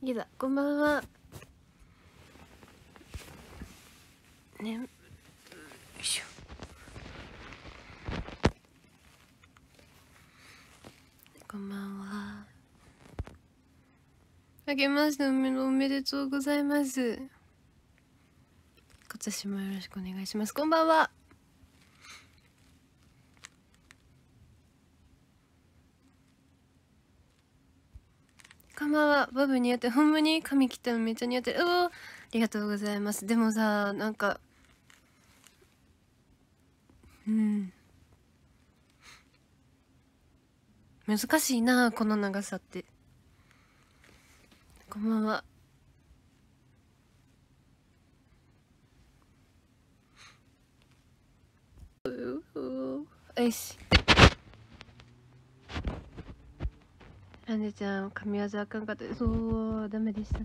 いざこんばんはねよいしょこんばんはあけましておめおめでとうございます今年もよろしくお願いしますこんばんはなバブ似合ってほんまに髪切ったのめっちゃ似合ってうおありがとうございますでもさなんかうん難しいなこの長さってこんばんはよしアンジちゃん神業あかんかったそうダメでしたね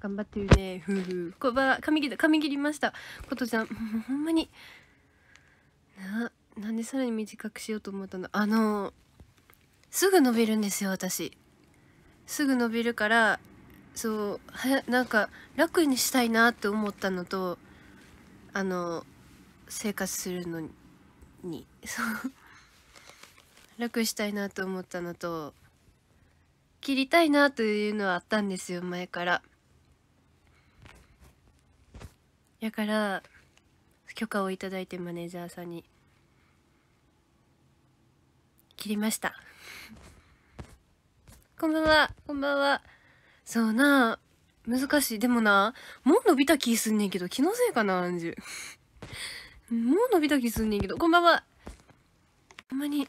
頑張ってるねふふこば髪切った髪切りましたことちゃんもう ほんまにななんでさらに短くしようと思ったのあのすぐ伸びるんですよ私すぐ伸びるからそうはなんか楽にしたいなって思ったのとあの生活するのにそう楽したいなと思ったのと切りたいなというのはあったんですよ前からやから許可をいただいてマネージャーさんに切りました こんばんはこんばんはそうな難しいでもなもう伸びた気すんねんけど気のせいかなアンジュ もう伸びた気すんねんけどこんばんはほんまに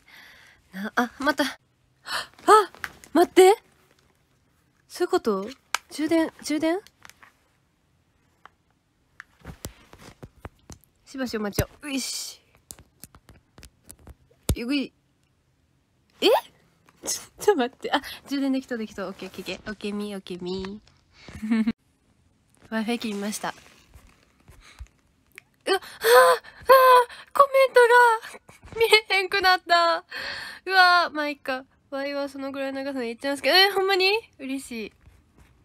あ、また。あ待ってそういうこと充電、充電しばしお待ちを。ういし。ゆぐい。えちょっと待って。あ、充電できたできた。オッケーオッケーオッケー。オッケーみーオッケーみー。Wi-Fi 切りました。うわ、は。あ、ああ。コメントが見えへんくなった。うわまあいっか。ワイはそのぐらいの長さで言っちゃうんですけど、え、ほんまに嬉しい。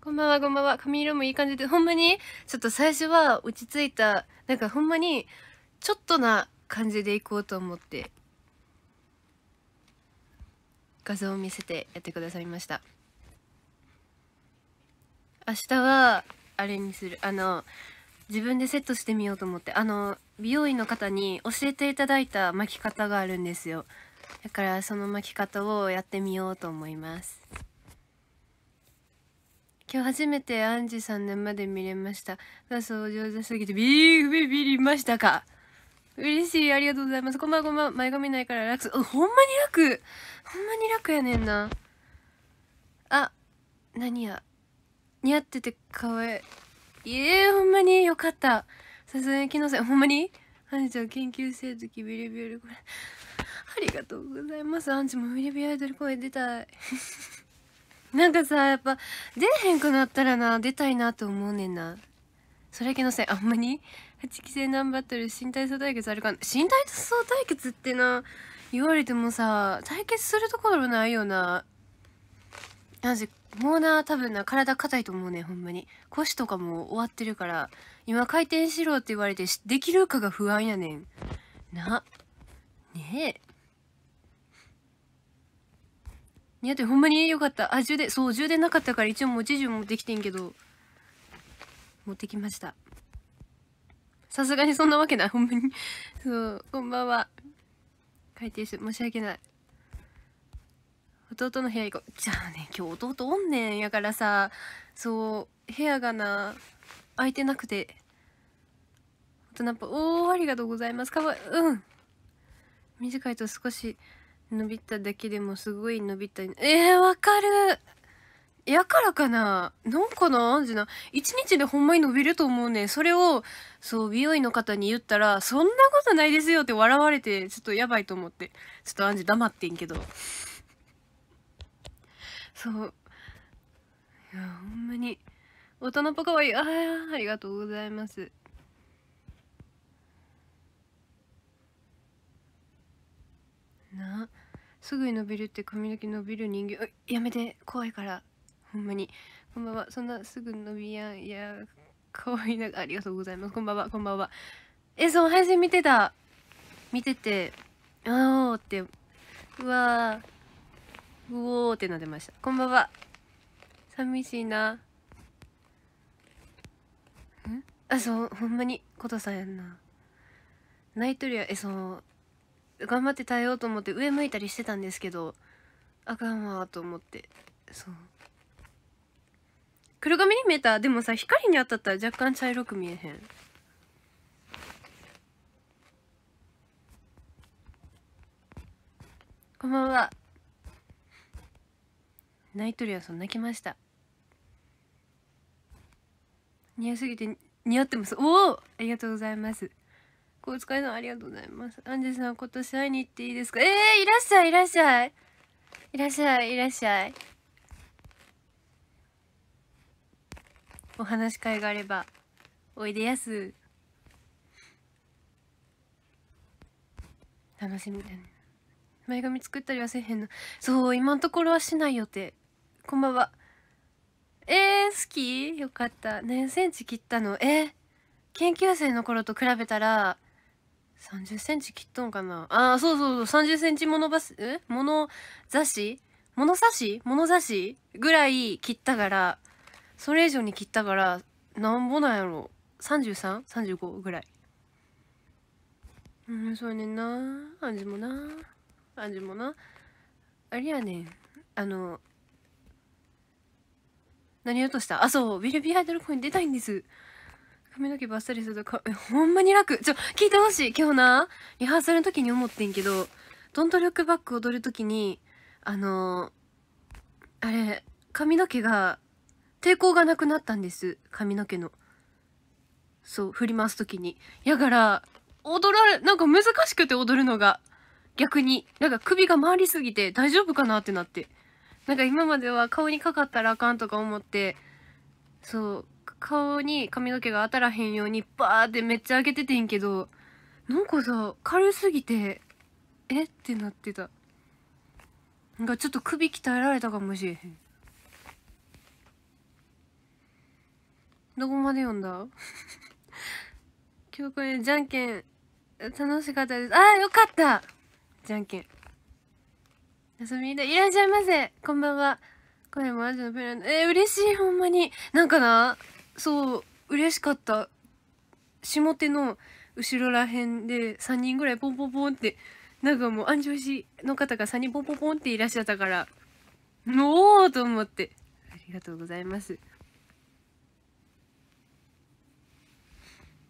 こんばんは、こんばんは。髪色もいい感じで、ほんまにちょっと最初は落ち着いた、なんかほんまに、ちょっとな感じでいこうと思って、画像を見せてやってくださいました。明日は、あれにする。あの、自分でセットしてみようと思ってあの美容院の方に教えていただいた巻き方があるんですよだからその巻き方をやってみようと思います今日初めてアンジュさん生で見れましたダンスお上手すぎてビービビりましたか嬉しいありがとうございますこんばんこんばん前髪ないから楽ほんまに楽ほんまに楽やねんなあ何や似合ってて可愛いええー、ほんまによかった。さすがに気のせい、ほんまにアンちゃん研究生の時ビリビリこれ。ありがとうございます。アンチもビリビリアイドル公演出たい。なんかさ、やっぱ、出れへんくなったらな、出たいなと思うねんな。それ気のせい、あんまに ?8 期生ナンバトル、身体操対決あるかん。身体操対決ってな、言われてもさ、対決するところないよな。なぜもうな、多分な、体硬いと思うね、ほんまに。腰とかも終わってるから、今回転しろって言われて、できるかが不安やねん。な。ねえ。いや、で、ほんまによかった。あ、充電、そう、充電なかったから一応持ち銃持ってきてんけど、持ってきました。さすがにそんなわけない、ほんまに。そう、こんばんは。回転して、申し訳ない。弟の部屋行こうじゃあね今日弟おんねんやからさそう部屋がな空いてなくて大人っぽおおありがとうございますかわいうん短いと少し伸びただけでもすごい伸びたえー、わかるやからかななんかなアンジな。一日でほんまに伸びると思うね。それを、そう、美容院の方に言ったら、そんなことないですよって笑われて、ちょっとやばいと思って。ちょっとアンジ黙ってんけど。そういやほんまに大人っぽかわいいあありがとうございますなすぐに伸びるって髪の毛伸びる人形やめて怖いからほんまにこんばんはそんなすぐ伸びやんいや可愛いなありがとうございますこんばんはこんばんはえそう配信見てた見ててああってうわーうおーってなってましたこんばんは寂しいなんあそうほんまにことさんやんなナイトリアえそう頑張って耐えようと思って上向いたりしてたんですけどあかんわと思ってそう黒髪に見えたでもさ光に当たったら若干茶色く見えへんこんばんはナイトリアさん泣きました似合すぎて似合ってますおおありがとうございますお疲れの、ありがとうございますアンジェさん今年会いに行っていいですかえー、いらっしゃいいらっしゃいいらっしゃいいらっしゃいお話し会があればおいでやす楽しみだね前髪作ったりはせへんのそう今のところはしない予定こんばんは。えー、好きよかった。何センチ切ったのえー、研究生の頃と比べたら、30センチ切っとんかなああ、そうそうそう、30センチ物ばす、え物雑誌物差し物差しぐらい切ったから、それ以上に切ったから、なんぼなんやろ。33?35 ぐらい。うん、そうやねんな。あんじもな。あんじもな。あれやねん。あの、何をとしたあ、そう、ビルビ l ア e i d コイン出たいんです。髪の毛バッサリするとか、ほんまに楽。ちょ、聞いてほしい。今日な、リハーサルの時に思ってんけど、ドントルックバック踊る時に、あのー、あれ、髪の毛が、抵抗がなくなったんです。髪の毛の。そう、振り回す時に。やから、踊られ、なんか難しくて踊るのが。逆に。なんか首が回りすぎて大丈夫かなってなって。なんか今までは顔にかかったらあかんとか思ってそう顔に髪の毛が当たらへんようにバーってめっちゃ開けててんけどなんかさ軽すぎてえってなってたなんかちょっと首鍛えられたかもしれへんどこまで読んだ今日これじゃんけん楽しかったですああよかったじゃんけん遊び人いらっしゃいませこんばんは声もアジのペランえー、嬉しいほんまになんかなそう嬉しかった下手の後ろらへんで3人ぐらいポンポンポンってなんかもう安城市の方が3人ポンポンポンっていらっしゃったからおうと思ってありがとうございます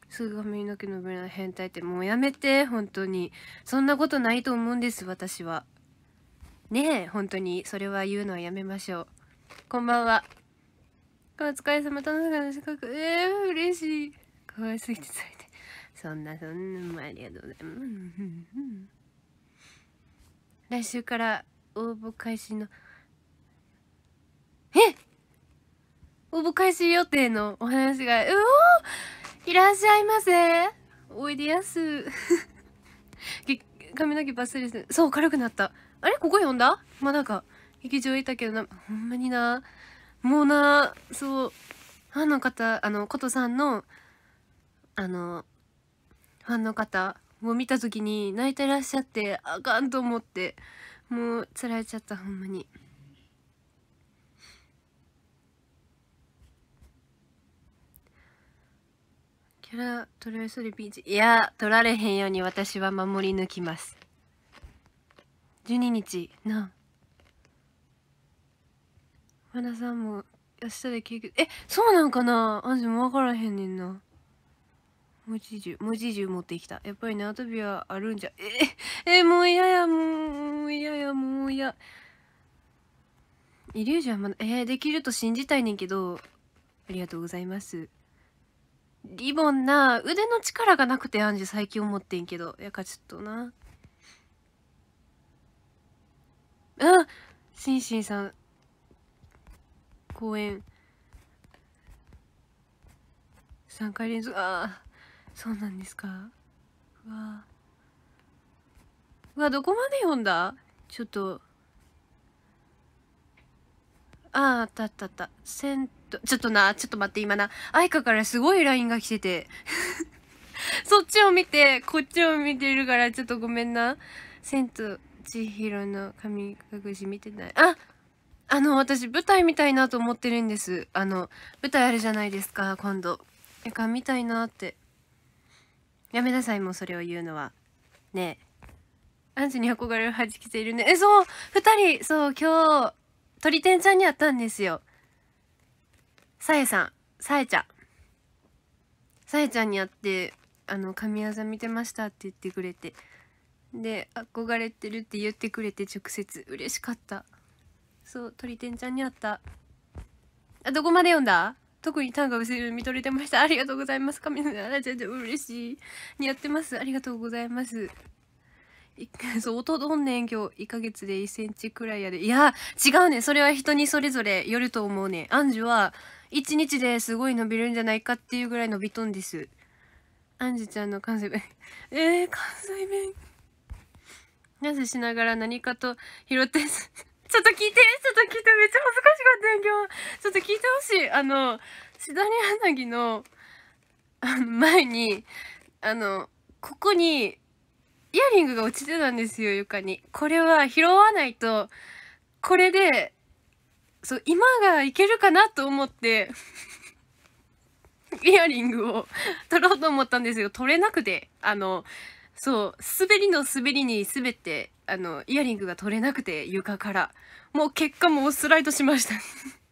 すぐ髪の毛のぶれな変態ってもうやめて本当にそんなことないと思うんです私はねえ本当にそれは言うのはやめましょうこんばんはお疲れ様楽しかったですかえー、嬉しい可愛すぎてついてそんなそんなもありがとうございます来週から応募開始のえ応募開始予定のお話がうおいらっしゃいませおいでやす 髪の毛バッサリですそう軽くなったあれここ読んだまあなんか劇場いたけどなほんまになもうなそうファンの方あの琴さんのあのファンの方を見た時に泣いてらっしゃってあかんと思ってもうつられちゃったほんまに。キャラ取られそうでピンチいや取られへんように私は守り抜きます12日な和田さんも明日で結局えそうなんかなあんじも分からへんねんな文字銃文字銃持ってきたやっぱり縄跳びはあるんじゃええもう嫌やもう嫌やもう嫌イリュージョンまだえー、できると信じたいねんけどありがとうございますリボンな腕の力がなくてアンジュ最近思ってんけどやかちょっとなあシンシンさん公演3回連続ああそうなんですかうわうわどこまで読んだちょっとあああったあったあったセントちょっとなちょっと待って今な愛花からすごい LINE が来てて そっちを見てこっちを見てるからちょっとごめんなセント千尋の神隠し見てないああの私舞台見たいなと思ってるんですあの舞台あるじゃないですか今度んか見たいなってやめなさいもうそれを言うのはねえアンジに憧れるはじきているねえそう2人そう今日鳥天ちゃんに会ったんですよさえさんさえちゃんさえちゃんに会ってあの神業見てましたって言ってくれてで憧れてるって言ってくれて直接嬉しかったそう鳥天ちゃんに会ったあどこまで読んだ特に短歌薄いの見とれてましたありがとうございます神のあらちゃんでゃ嬉しい似合ってますありがとうございますう音どんねん今日1ヶ月で1センチくらいやでいや違うねそれは人にそれぞれよると思うねアンジュは1日ですごい伸びるんじゃないかっていうぐらい伸びとんですアンジュちゃんの関西弁えー、関西弁ニャンセしながら何かと拾って、ちょっと聞いて、ちょっと聞いて、めっちゃ恥ずかしかったん今日。ちょっと聞いてほしい。あの、シダリアナギの、の、前に、あの、ここに、イヤリングが落ちてたんですよ、床に。これは拾わないと、これで、そう、今がいけるかなと思って イヤリングを取ろうと思ったんですよ。取れなくて。あの、そう滑りの滑りに滑ってあのイヤリングが取れなくて床からもう結果もうスライドしました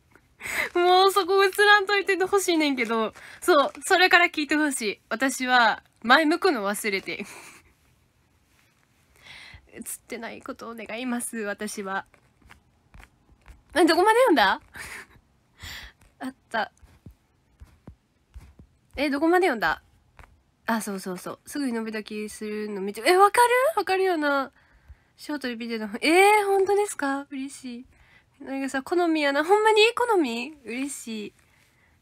もうそこ映らんといてほしいねんけどそうそれから聞いてほしい私は前向くの忘れて 映ってないことを願います私はどこまで読んだ あったえどこまで読んだあ、そうそうそう。すぐリノベ炊きするのめっちゃ、え、わかるわかるよな。ショートでビデオの、えー、本当ですか嬉しい。なんかさ、好みやな。ほんまに好み嬉しい。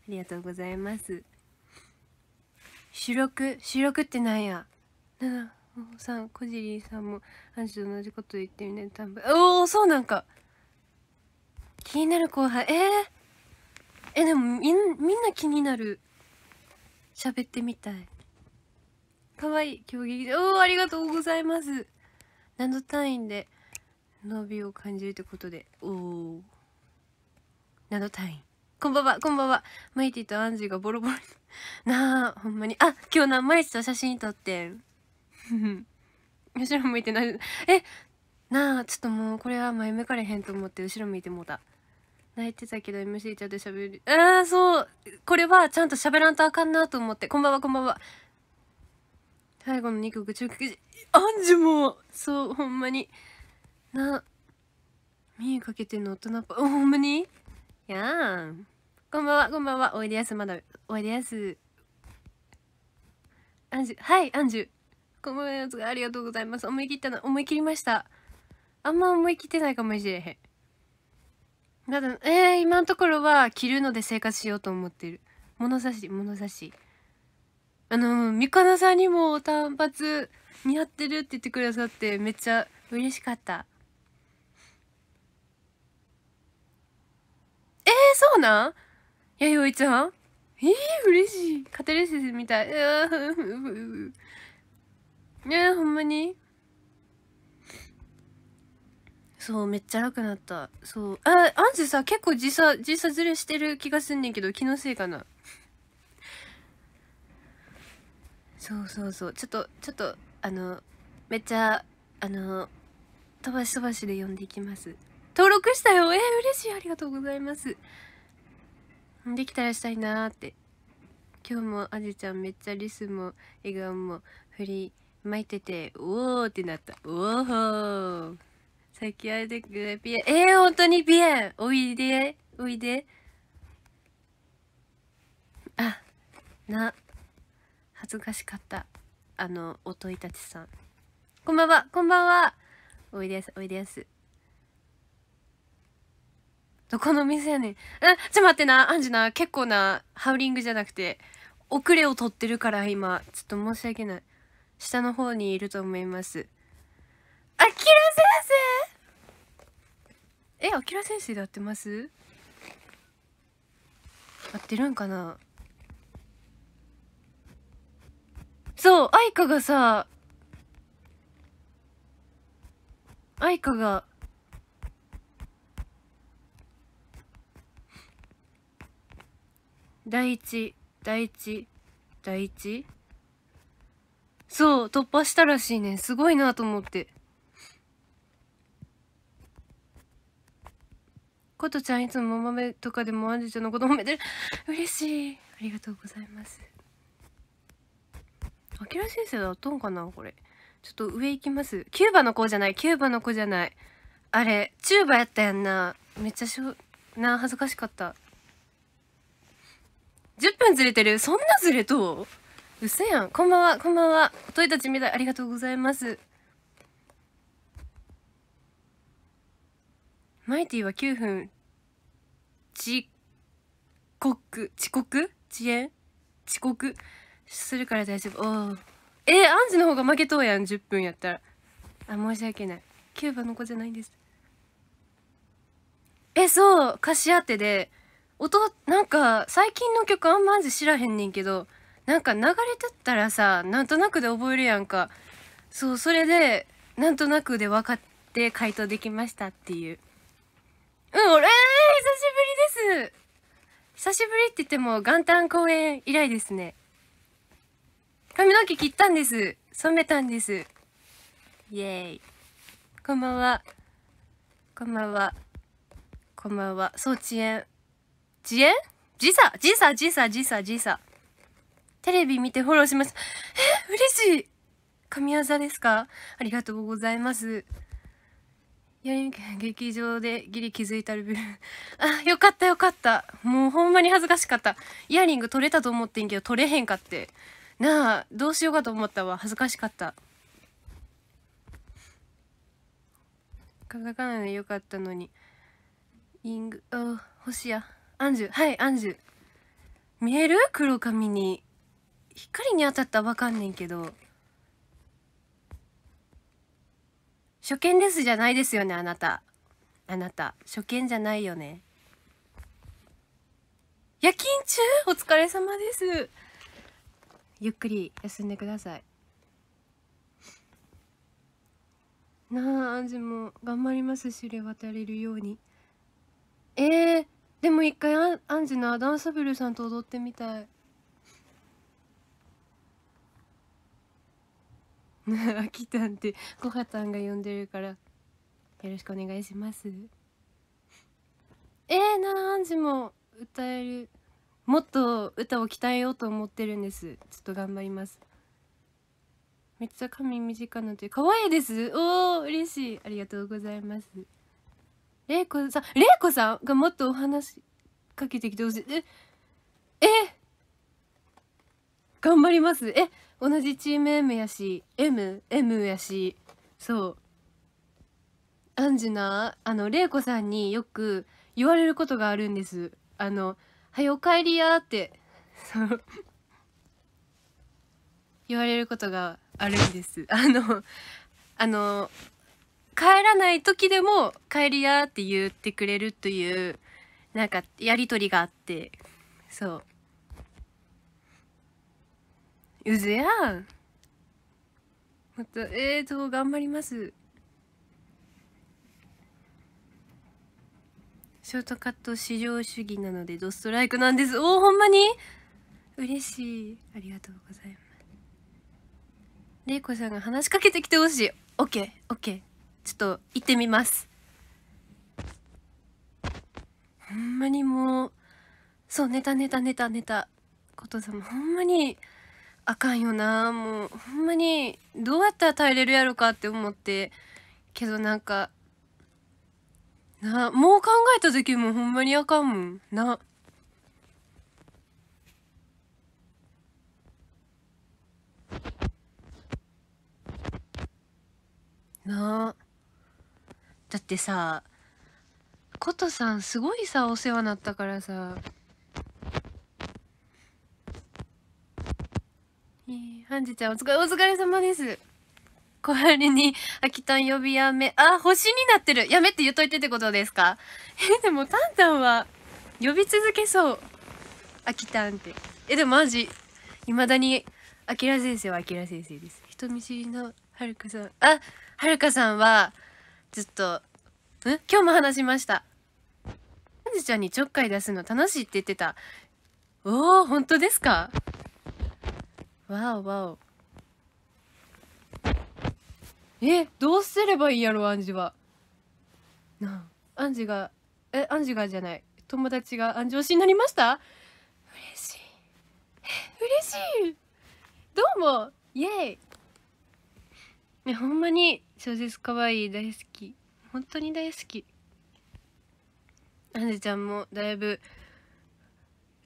ありがとうございます。主力主力ってなんやななさんこじりさんもアンジと同じこと言ってるね多分おおそうなんか気になる後輩えー、えでもみみんな気になる喋ってみたいかわいい競技場おありがとうございます何度単位で伸びを感じるってことでおお何度単位こんばんはこんばんはマイティとアンジーがボロボロなあほんまにあ今日なマイティと写真撮ってん 後ろ向いてないえなあちょっともうこれは前向かれへんと思って後ろ向いてもうた泣いてたけど MC ちゃんと喋るああそうこれはちゃんと喋らんとあかんなと思ってこんばんはこんばんは最後の2曲中級時アンジュもそうほんまにな見かけてんの大人っぽいほんまにやーんこんばんはこんばんはおいでやすまだおいでやすアンジュはいアンジュこんばんはありがとうございます思い切ったの思い切りましたあんま思い切ってないかもしれへんまだえー、今のところは着るので生活しようと思ってる物差し物差しあの、みこなさんにも単発似合ってるって言ってくださってめっちゃ嬉しかった。えー、そうなん弥いちゃんえー、嬉しい。カテレシスみたい。ねほんまにそうめっちゃ楽なったそうあアンジュさ結構時差時差ずれしてる気がすんねんけど気のせいかなそうそうそうちょっとちょっとあのめっちゃあの飛ばし飛ばしで読んでいきます登録したよえー、嬉しいありがとうございますできたらしたいなーって今日もあじちゃんめっちゃリスも笑顔も振り巻いてておおってなったおお最近あれでくれピエえー、本当にピエおいでおいであな恥ずかしかったあのおといたちさんこんばんはこんばんはおいでやすおいでやすどこの店やねん。うん、ちょ待ってな、アンジュな、結構な、ハウリングじゃなくて、遅れを取ってるから、今。ちょっと申し訳ない。下の方にいると思います。あきら先生え、あきら先生で合ってます合ってるんかなそう、愛花がさ、愛花が、第一、第一、第一そう、突破したらしいね。すごいなと思って。ことちゃんいつも豆とかでもあんじちゃんのこと褒めてる。嬉しい。ありがとうございます。キ先生だったんかなこれ。ちょっと上行きます。キューバの子じゃない、キューバの子じゃない。あれ、チューバやったやんな。めっちゃしょ、な、恥ずかしかった。10分ずれてるそんなずれとう嘘やん。こんばんは、こんばんは。おといたちみだありがとうございます。マイティは9分、遅刻、遅刻遅延遅刻するから大丈夫おおえー、アンジの方が負けとうやん10分やったらあ申し訳ないキューバの子じゃないんですえそう貸し当てで音なんか最近の曲あんまアンジ知らへんねんけどなんか流れてったらさなんとなくで覚えるやんかそうそれでなんとなくで分かって回答できましたっていううん俺、えー、久しぶりです久しぶりって言っても元旦公演以来ですね髪の毛切ったんです。染めたんです。イエーイ。こんばんは。こんばんは。こんばんは。そう、遅延。遅延時差時差時差時差時差。テレビ見てフォローします。え、嬉しい。神業ですかありがとうございます。劇場でギリ気づいたルビル。あ、よかったよかった。もうほんまに恥ずかしかった。イヤリング取れたと思ってんけど取れへんかって。なあどうしようかと思ったわ恥ずかしかったカタカナでよかったのにイングあ星やアンジュはいアンジュ見える黒髪に光に当たった分わかんねんけど初見ですじゃないですよねあなたあなた初見じゃないよね夜勤中お疲れ様ですゆっくり休んでくださいなあアンジも頑張りますしれ渡れるようにえー、でも一回アンアンジのアダンサブルさんと踊ってみたいあきたんってごはたんが呼んでるからよろしくお願いしますえー、なあアンジも歌えるもっと歌を鍛えようと思ってるんですちょっと頑張りますめっちゃ髪短なって可愛いですおお嬉しいありがとうございますれいこさんれいこさんがもっとお話かけてきてほしいええ頑張りますえ同じチーム M やし MM やしそうアンジュナあのれいこさんによく言われることがあるんですあの「はい、お帰りや」って言われることがあるんです。あの、あの、帰らない時でも帰りやって言ってくれるという、なんかやり取りがあって、そう。うずやん。また、えーと、頑張ります。ショートカット至上主義なのでドストライクなんですおおほんまに嬉しいありがとうございますれいこさんが話しかけてきてほしいオッケーオッケーちょっと行ってみますほんまにもうそうネタネタネタネタことさま、ほんまにあかんよなもうほんまにどうやったら耐えれるやろかって思ってけどなんかなもう考えた時もほんまにあかんもんななだってさことさんすごいさお世話になったからさえー、ハンジちゃんお疲れお疲れ様です小春に、秋田呼びやめ。あ、星になってる。やめって言っといてってことですか え、でも、タンタンは、呼び続けそう。秋田んって。え、でもマジ、未だに、あきら先生はあきら先生です。人見知りのはるかさん。あ、はるかさんは、ずっと、ん今日も話しました。はじちゃんにちょっかい出すの楽しいって言ってた。おー、本当ですかわおわお。えどうすればいいやろアンジはなあアンジがえアンジがじゃない友達がアンジ推しになりました嬉しい嬉しいどうもイエーイねほんまに小説かわいい大好き本当に大好きアンジちゃんもだいぶ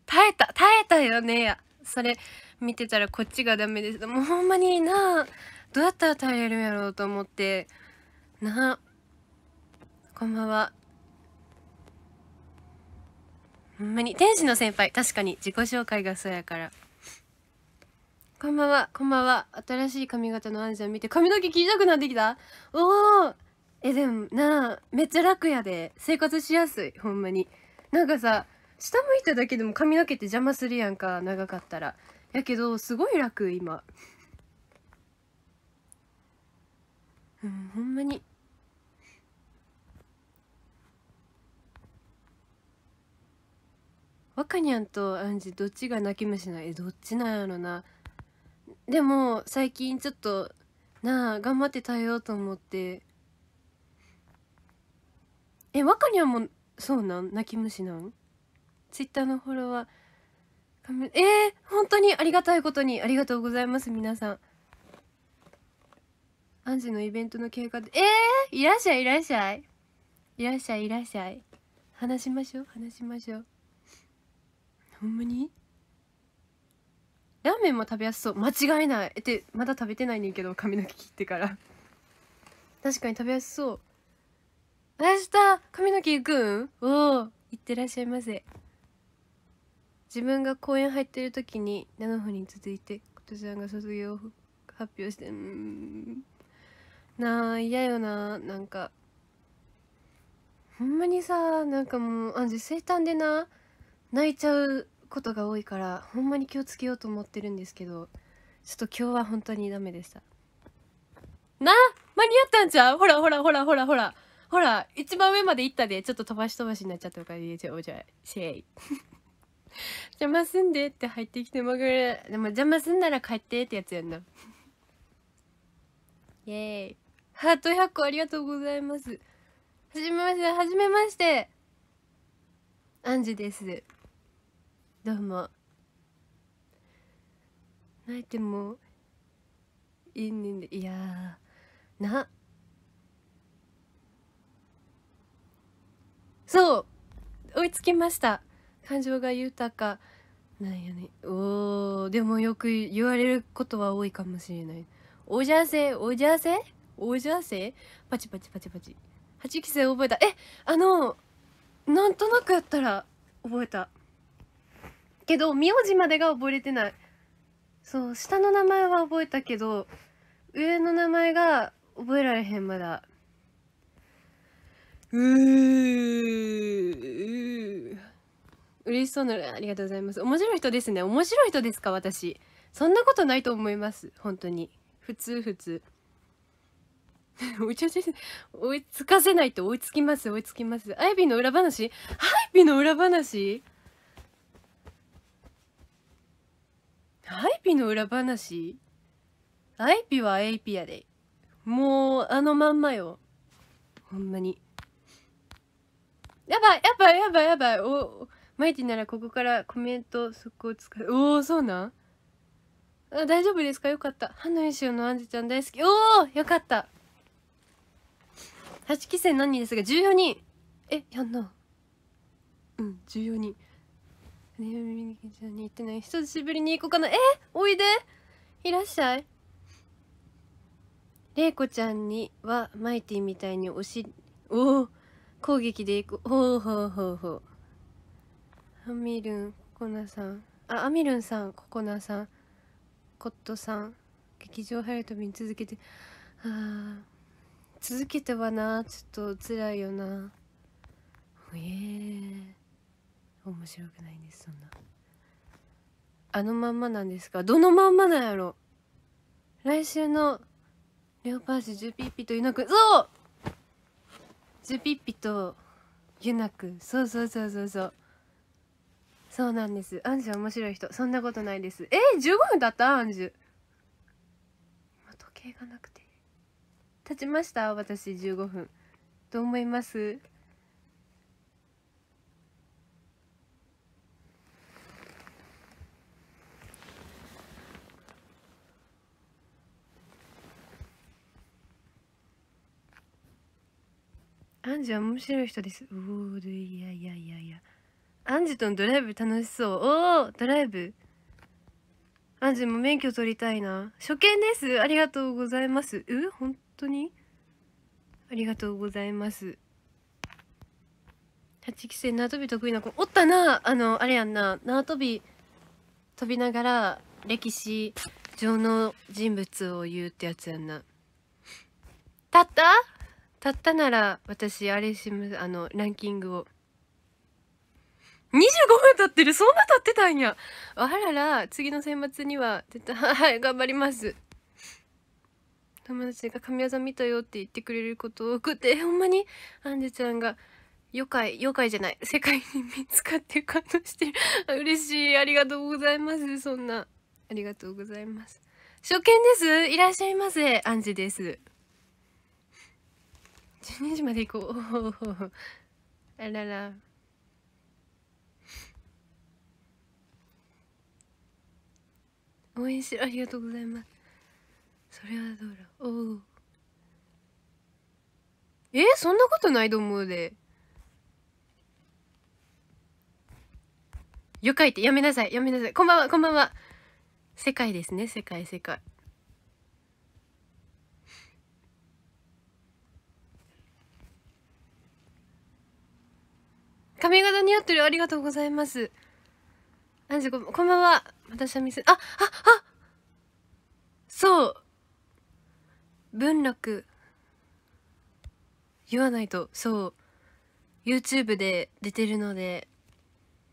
耐えた耐えたよねやそれ見てたらこっちがダメですもうほんまになどうやったら耐えれるやろうと思ってなこんばんはほんまに天使の先輩確かに自己紹介がそうやからこんばんはこんばんは新しい髪型のアンちゃん見て髪の毛りたくなってきたおおえでもなあめっちゃ楽やで生活しやすいほんまになんかさ下向いただけでも髪の毛って邪魔するやんか長かったらやけどすごい楽今うんほんまに若にゃんとアンジどっちが泣き虫なえどっちなんやろなでも最近ちょっとなあ頑張って耐えようと思ってえ若にゃんもそうなん泣き虫なんツイッターのフォロワーえー、本当にありがたいことにありがとうございます皆さんアンジのイベントの経過でえー、いらっしゃいいらっしゃいいらっしゃいいらっしゃい話しましょう話しましょうほんまにラーメンも食べやすそう間違いないってまだ食べてないねんけど髪の毛切ってから確かに食べやすそう明日髪の毛いくんおおいってらっしゃいませ自分が公園入ってる時に7分に続いて琴ちゃんが卒業発表してうんなあ嫌よななんかほんまにさなんかもうあ生誕でな泣いちゃうことが多いからほんまに気をつけようと思ってるんですけどちょっと今日は本当にダメでしたな間に合ったんちゃうほらほらほらほらほらほら一番上まで行ったでちょっと飛ばし飛ばしになっちゃったからじゃあじゃシェイ邪魔すんでって入ってきてもぐるでも邪魔すんなら帰ってってやつやんな イエーイハート100個ありがとうございます。はじめまして、はじめまして。アンジュです。どうも。泣いてもいいねいやな。そう追いつきました感情が豊かなんやねおおでもよく言われることは多いかもしれないおじゃせおじゃせおじゃせパチパチパチパチ八期生覚えたえあのなんとなくやったら覚えたけど名字までが覚えてないそう下の名前は覚えたけど上の名前が覚えられへんまだうー嬉しそうなありがとうございます面白い人ですね面白い人ですか私そんなことないと思います本当に普通普通 追い追いつかせないと追いつきます追いつきますアイビーの裏話アイビーの裏話アイビーの裏話アイビーはアイピやでもうあのまんまよほんまにやばいやばいやばいやばいおマイティならここからコメントこを使うおおそうなんあ大丈夫ですかよかった。歯の衣装のアンジュちゃん大好き。おおよかった。8期生何人ですが14人えやんなうん14人ね見にてない久しぶりに行こうかなえおいでいらっしゃい玲子ちゃんにはマイティみたいにおしおお攻撃でいくほうほうほうほうアミルンココナさんあアミルンさんココナさんコットさん劇場入る飛びに続けてああ続けてはなちょっと辛いよなええ面白くないんですそんなあのまんまなんですかどのまんまなんやろ来週のレオパージュジュピッピとユナくんそうジュピッピとユナくんそうそうそうそうそうそうなんですアンジュ面白い人そんなことないですえー、15分だったアンジュ、まあ、時計がなくて経ちました私15分どう思いますアンジは面白い人です。おいやいやいやいや。アンジとのドライブ楽しそう。おおドライブ。アンジも免許取りたいな。初見です。ありがとうございます。う本当にありがとうございます8期生縄跳び得意な子おったなあのあれやんな縄跳び跳びながら歴史上の人物を言うってやつやんなたったたったなら私あれしますあのランキングを25分経ってるそんな経ってたんやあらら次の選抜には絶対 はい頑張ります友達が神業見たよって言ってくれること多くて、ほんまにアンジュちゃんが、妖怪、妖怪じゃない、世界に見つかって感動してる。嬉しい。ありがとうございます。そんな。ありがとうございます。初見ですいらっしゃいませ。アンジュです。12時まで行こう。あらら。応援しろ。ありがとうございます。それはどうだおうえー、そんなことないと思うでよかいってやめなさいやめなさいこんばんはこんばんは世界ですね世界世界髪型似合ってるありがとうございますあんじこんばんはまたシャミスあああそう文楽言わないとそう YouTube で出てるので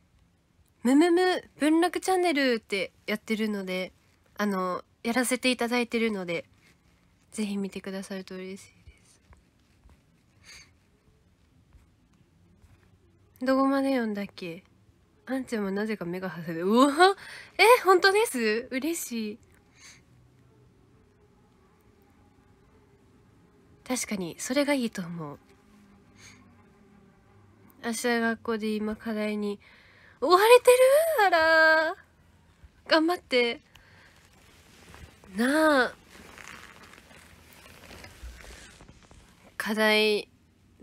「むむむ文楽チャンネル」ってやってるのであのやらせていただいてるので是非見てくださると嬉しいですどこまで読んだっけあんちゃんもなぜか目がはせるうわえ本当です嬉しい確かにそれがいいと思う明日学校で今課題に追われてるあら頑張ってなあ課題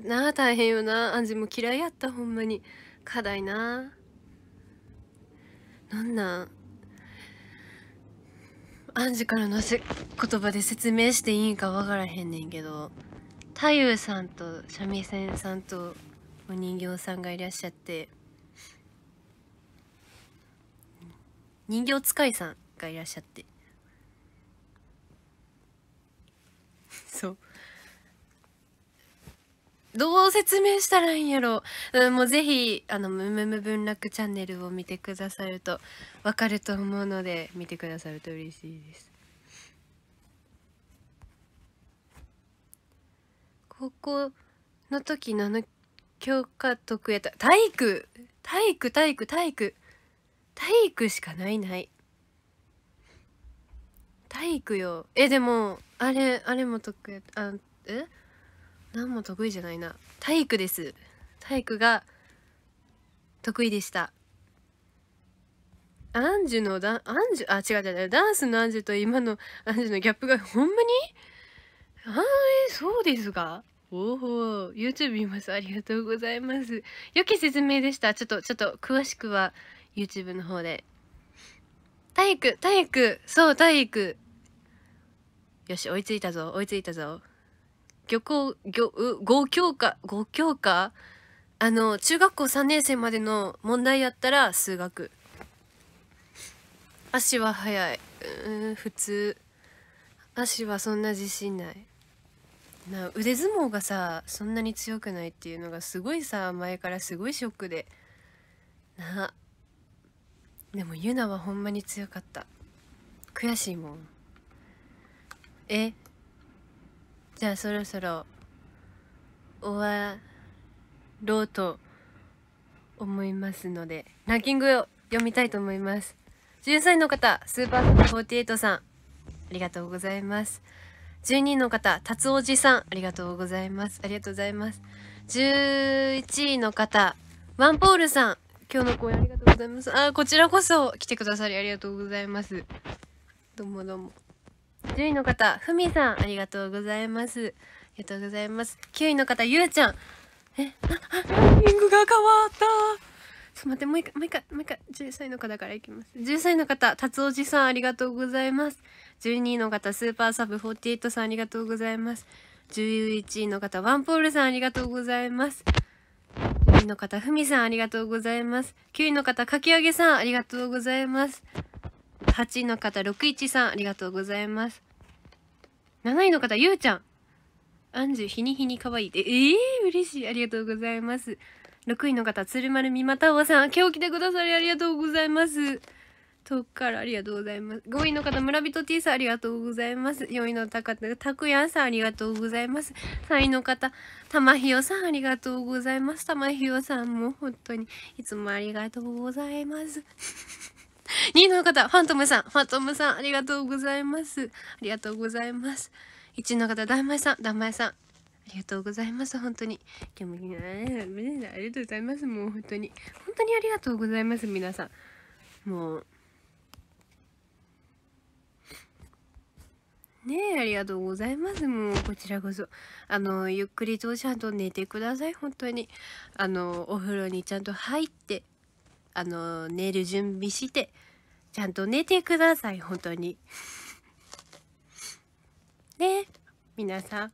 なあ大変よなあんジも嫌いやったほんまに課題ななんなんアンジからのせ言葉で説明していいんかわからへんねんけど太夫さんと三味線さんとお人形さんがいらっしゃって人形使いさんがいらっしゃってそうどう説明したらいいんやろう。うん、もうぜひ、あの、むむむ文楽チャンネルを見てくださると、わかると思うので、見てくださると嬉しいです。高校の時の教科得やった。体育体育体育体育体育しかないない。体育よ。え、でも、あれ、あれも得やった。あ、え何も得意じゃないな体育です体育が得意でしたアンジュのダアンジュあ違う違うダンスのアンジュと今のアンジュのギャップがほんまにあえそうですかおお YouTube 見ますありがとうございます良き説明でしたちょっとちょっと詳しくは YouTube の方で体育体育そう体育よし追いついたぞ追いついたぞ漁港、漁、語教科、語教科あの、中学校3年生までの問題やったら数学。足は速い。うん、普通。足はそんな自信ない。な腕相撲がさそんなに強くないっていうのがすごいさ前からすごいショックでなでもユナはほんまに強かった悔しいもんえじゃあそろそろ終わろうと思いますので、ランキングを読みたいと思います。13位の方、スーパーサブ48さん、ありがとうございます。12位の方、達おじさん、ありがとうございます。ありがとうございます。11位の方、ワンポールさん、今日の公演ありがとうございます。あ、こちらこそ来てくださりありがとうございます。どうもどうも。10位の方、ふみさん、ありがとうございます。ありがとうございます。9位の方、ゆうちゃん。え、あ、あ、リングが変わった。ちょっと待って、もう一回、もう一回、もう一回、10歳の方からいきます。10歳の方、達おじさん、ありがとうございます。12位の方、スーパーサブ48さん、ありがとうございます。11位の方、ワンポールさん、ありがとうございます。10位の方、ふみさん、ありがとうございます。9位の方、かき揚げさん、ありがとうございます。8位の方61さんありがとうございます7位の方ゆうちゃんアンジュ日に日に可愛いでええー、嬉しいありがとうございます6位の方鶴丸みまたおさん今日来てくださりありがとうございます遠くからありがとうございます5位の方村人 T さんありがとうございます4位の方たくやんさんありがとうございます3位の方玉ひよさんありがとうございます玉ひよさんも本当にいつもありがとうございます2位の方、ファントムさん、ファントムさん、ありがとうございます。ありがとうございます。1位の方、ダンマイさん、ダンマイさん、ありがとうございます。本当に。日も、ありがとうございます。もう本当に。本当にありがとうございます、皆さん。もう。ねえ、ありがとうございます。もう、こちらこそ。あの、ゆっくりとちゃんと寝てください、本当に。あの、お風呂にちゃんと入って、あの、寝る準備して、ちゃんと寝てください、本当に。ね、皆さん。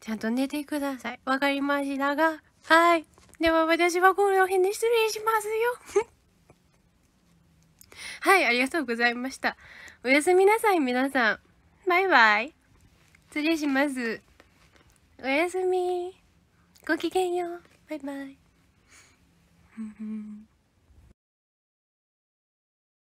ちゃんと寝てください。わかりましたが。はい。では私はこの辺で失礼しますよ。はい、ありがとうございました。おやすみなさい、皆さん。バイバイ。失礼します。おやすみ。ごきげんよう。バイバイ。